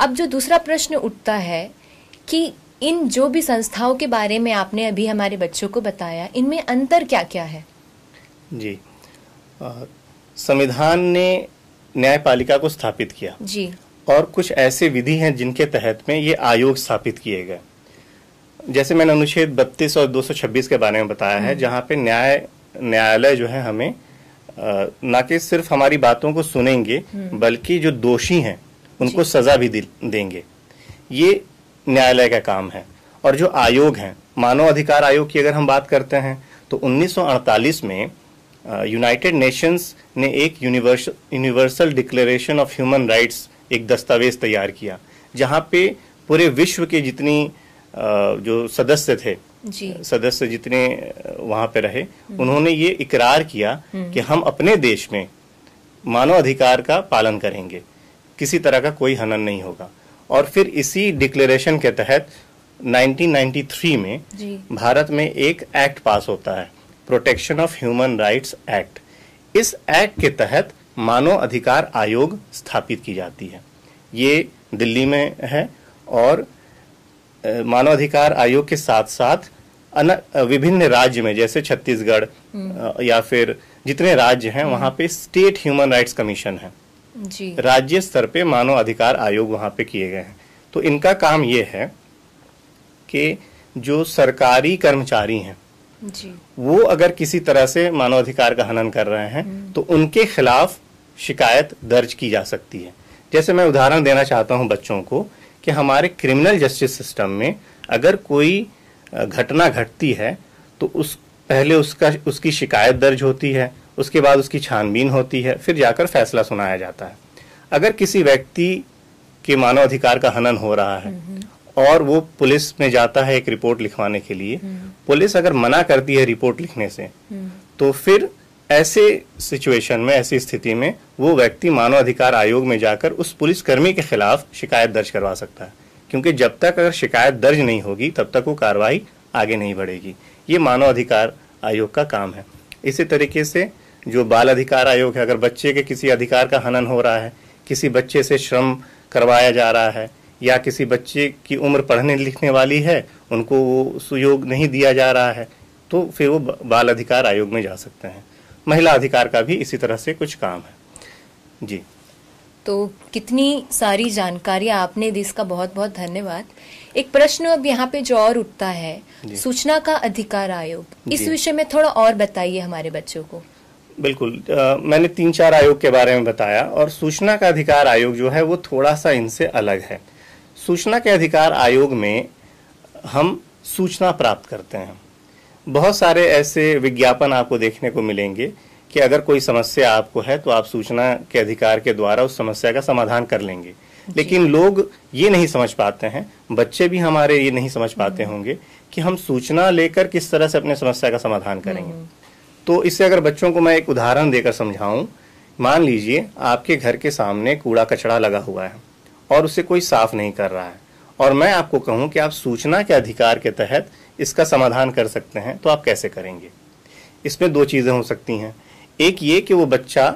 अब जो दूसरा प्रश्न उठता है कि इन जो भी संस्थाओं के बारे में आपने अभी हमारे बच्चों को बताया इनमें अंतर क्या क्या है जी संविधान ने न्यायपालिका को स्थापित किया जी और कुछ ऐसे विधि हैं जिनके तहत में ये आयोग स्थापित किए गए जैसे मैंने अनुच्छेद 32 और 226 के बारे में बताया है हम्म। जहाँ पे न्याय न्यायालय जो है हमें ना कि सिर्फ हमारी बातों को सुनेंगे हम्म। बल्कि जो दोषी हैं उनको सजा भी देंगे ये न्यायालय का काम है और जो आयोग हैं मानव अधिकार आयोग की अगर हम बात करते हैं तो 1948 में यूनाइटेड नेशंस ने एक universal universal declaration of human rights एक दस्तावेज तैयार किया जहाँ पे पूरे विश्व के जितनी जो सदस्य थे जी। सदस्य जितने वहाँ पे रहे हम्म। उन्होंने ये इकरार किया हम्म। कि हम अपने देश में मानव अधिकार का पालन करेंगे किसी तरह का कोई हनन नहीं होगा और फिर इसी डिक्लेरेशन के तहत 1993 में भारत में एक एक्ट पास होता है protection of human rights act इस एक्ट के तहत मानव अधिकार आयोग स्थापित की जाती है ये दिल्ली में है और मानव अधिकार आयोग के साथ साथ विभिन्न राज्य में जैसे छत्तीसगढ़ हम्म। या फिर जितने राज्य हैं हम्म। वहाँ पे स्टेट ह्यूमन राइट्स कमीशन है राज्य स्तर पे मानव अधिकार आयोग वहाँ पे किए गए हैं तो इनका काम ये है कि जो सरकारी कर्मचारी हैं जी वो अगर किसी तरह से अधिकार का हनन कर रहे हैं हम्म। तो उनके खिलाफ शिकायत दर्ज की जा सकती है जैसे मैं उदाहरण देना चाहता हूँ बच्चों को कि हमारे क्रिमिनल जस्टिस सिस्टम में अगर कोई घटना घटती है तो उस पहले उसका उसकी शिकायत दर्ज होती है उसके बाद उसकी छानबीन होती है फिर जाकर फैसला सुनाया जाता है अगर किसी व्यक्ति के मानव अधिकार का हनन हो रहा है और वो पुलिस में जाता है एक रिपोर्ट लिखवाने के लिए पुलिस अगर मना करती है रिपोर्ट लिखने से तो फिर ऐसे सिचुएशन में ऐसी स्थिति में वो व्यक्ति मानव अधिकार आयोग में जाकर उस पुलिसकर्मी के खिलाफ शिकायत दर्ज करवा सकता है क्योंकि जब तक अगर शिकायत दर्ज नहीं होगी तब तक वो कार्रवाई आगे नहीं बढ़ेगी ये मानव अधिकार आयोग का काम है इसी तरीके से जो बाल अधिकार आयोग है अगर बच्चे के किसी अधिकार का हनन हो रहा है किसी बच्चे से श्रम करवाया जा रहा है या किसी बच्चे की उम्र पढ़ने लिखने वाली है उनको वो सुयोग नहीं दिया जा रहा है तो फिर वो बाल अधिकार आयोग में जा सकते हैं महिला अधिकार का भी इसी तरह से कुछ काम है जी तो कितनी सारी जानकारियां आपने दी इसका बहुत बहुत धन्यवाद एक प्रश्न अब यहाँ पे जो और उठता है सूचना का अधिकार आयोग इस विषय में थोड़ा और बताइए हमारे बच्चों को बिल्कुल आ, मैंने तीन चार आयोग के बारे में बताया और सूचना का अधिकार आयोग जो है वो थोड़ा सा इनसे अलग है सूचना के अधिकार आयोग में हम सूचना प्राप्त करते हैं बहुत सारे ऐसे विज्ञापन आपको देखने को मिलेंगे कि अगर कोई समस्या आपको है तो आप सूचना के अधिकार के द्वारा उस समस्या का समाधान कर लेंगे लेकिन लोग ये नहीं समझ पाते हैं बच्चे भी हमारे ये नहीं समझ पाते हम्म। होंगे कि हम सूचना लेकर किस तरह से अपने समस्या का समाधान करेंगे हम्म। तो इससे अगर बच्चों को मैं एक उदाहरण देकर समझाऊं मान लीजिए आपके घर के सामने कूड़ा कचड़ा लगा हुआ है और उसे कोई साफ नहीं कर रहा है और मैं आपको कहूं कि आप सूचना के अधिकार के तहत इसका समाधान कर सकते हैं तो आप कैसे करेंगे इसमें दो चीज़ें हो सकती हैं एक ये कि वो बच्चा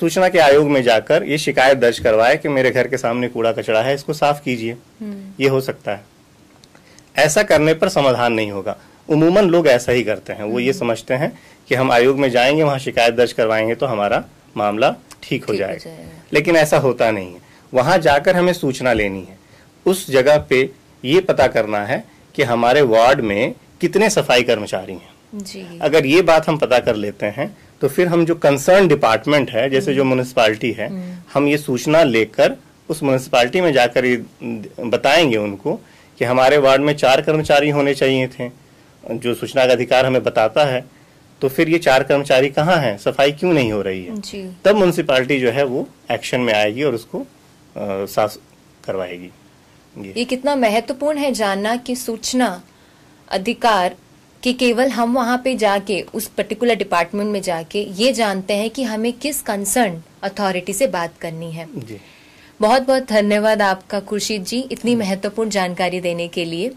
सूचना के आयोग में जाकर ये शिकायत दर्ज करवाए कि मेरे घर के सामने कूड़ा कचड़ा है इसको साफ कीजिए हम्म। ये हो सकता है ऐसा करने पर समाधान नहीं होगा उमूमन लोग ऐसा ही करते हैं वो ये हम्म। समझते हैं कि हम आयोग में जाएंगे वहाँ शिकायत दर्ज करवाएंगे तो हमारा मामला ठीक हो जाएगा लेकिन ऐसा होता नहीं है वहाँ जाकर हमें सूचना लेनी है उस जगह पे ये पता करना है कि हमारे वार्ड में कितने सफाई कर्मचारी हैं जी। अगर ये बात हम पता कर लेते हैं तो फिर हम जो कंसर्न डिपार्टमेंट है जैसे जो म्यूनसिपाली हम्म। है हम्म। हम ये सूचना लेकर उस म्यूनसिपाली में जाकर ये बताएंगे उनको कि हमारे वार्ड में चार कर्मचारी होने चाहिए थे जो सूचना का अधिकार हमें बताता है तो फिर ये चार कर्मचारी कहाँ हैं सफाई क्यों नहीं हो रही है जी। तब म्यूनसिपाली जो है वो एक्शन में आएगी और उसको साफ करवाएगी ये, कितना महत्वपूर्ण है जानना कि सूचना अधिकार कि केवल हम वहाँ पे जाके उस पर्टिकुलर डिपार्टमेंट में जाके ये जानते हैं कि हमें किस कंसर्न अथॉरिटी से बात करनी है जी बहुत बहुत धन्यवाद आपका खुर्शीद जी इतनी हम्म। महत्वपूर्ण जानकारी देने के लिए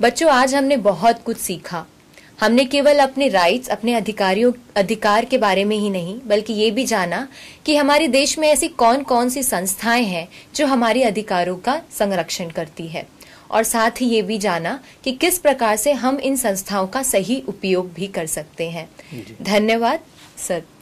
बच्चों आज हमने बहुत कुछ सीखा हमने केवल अपने राइट्स अपने अधिकारियों अधिकार के बारे में ही नहीं बल्कि ये भी जाना कि हमारे देश में ऐसी कौन कौन सी संस्थाएं हैं जो हमारे अधिकारों का संरक्षण करती है और साथ ही ये भी जाना कि किस प्रकार से हम इन संस्थाओं का सही उपयोग भी कर सकते हैं धन्यवाद सर